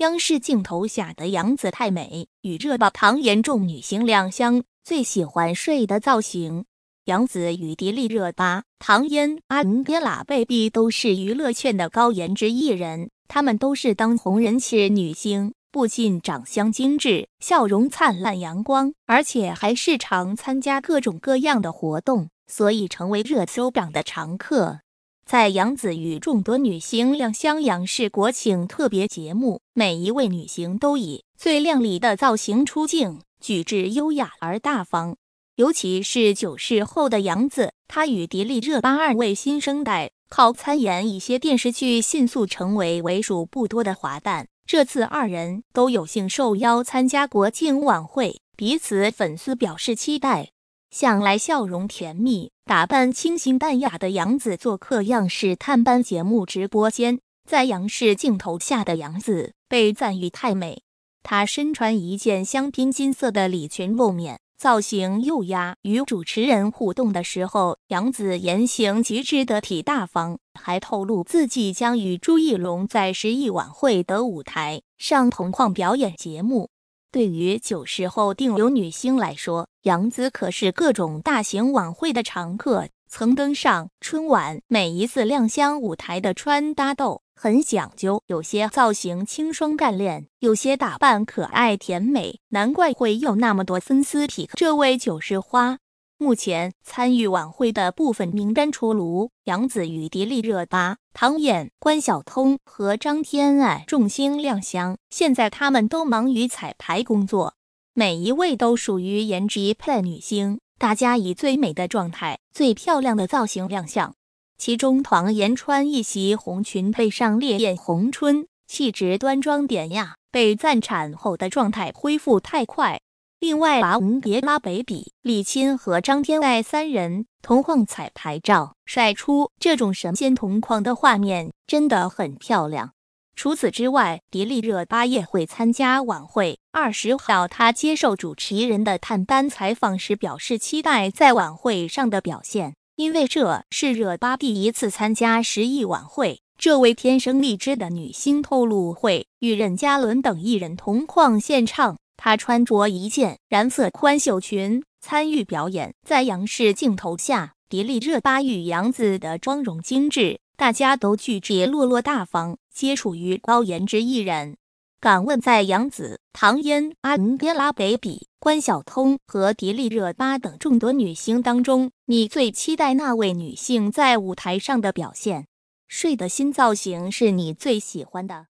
央视镜头下的杨紫太美，与热巴、唐嫣众女星亮相最喜欢睡的造型。杨紫与迪丽热巴、唐嫣、阿 baby 都是娱乐圈的高颜值艺人，他们都是当红人气女星，不仅长相精致，笑容灿烂阳光，而且还时常参加各种各样的活动，所以成为热搜榜的常客。在杨子与众多女星亮相央视国庆特别节目，每一位女星都以最靓丽的造型出镜，举止优雅而大方。尤其是九世后的杨子，她与迪丽热巴二位新生代靠参演一些电视剧迅速成为为数不多的华旦。这次二人都有幸受邀参加国庆晚会，彼此粉丝表示期待。向来笑容甜蜜、打扮清新淡雅的杨子做客央视探班节目直播间，在央视镜头下的杨子被赞誉太美。她身穿一件香槟金色的礼裙露面，造型优雅。与主持人互动的时候，杨子言行举止得体大方，还透露自己将与朱一龙在十亿晚会的舞台上同框表演节目。对于九十后定流女星来说，杨紫可是各种大型晚会的常客，曾登上春晚。每一次亮相舞台的穿搭都很讲究，有些造型清爽干练，有些打扮可爱甜美，难怪会有那么多粉丝 pick 这位九十花。目前参与晚会的部分名单出炉，杨紫与迪丽热巴、唐嫣、关晓彤和张天爱众星亮相。现在他们都忙于彩排工作，每一位都属于颜值派女星，大家以最美的状态、最漂亮的造型亮相。其中唐嫣穿一袭红裙，配上烈焰红春，气质端庄典雅，被赞产后的状态恢复太快。另外，把蝶拉 baby、李沁和张天爱三人同框彩排照甩出，这种神仙同框的画面真的很漂亮。除此之外，迪丽热巴也会参加晚会。二十号，她接受主持人的探班采访时表示期待在晚会上的表现，因为这是热巴第一次参加十亿晚会。这位天生丽质的女星透露，会与任嘉伦等艺人同框献唱。她穿着一件蓝色宽袖裙参与表演，在央视镜头下，迪丽热巴与杨紫的妆容精致，大家都拒绝落落大方，皆属于高颜值艺人。敢问，在杨紫、唐嫣、阿 e l a baby、关晓彤和迪丽热巴等众多女星当中，你最期待那位女性在舞台上的表现？睡的新造型是你最喜欢的？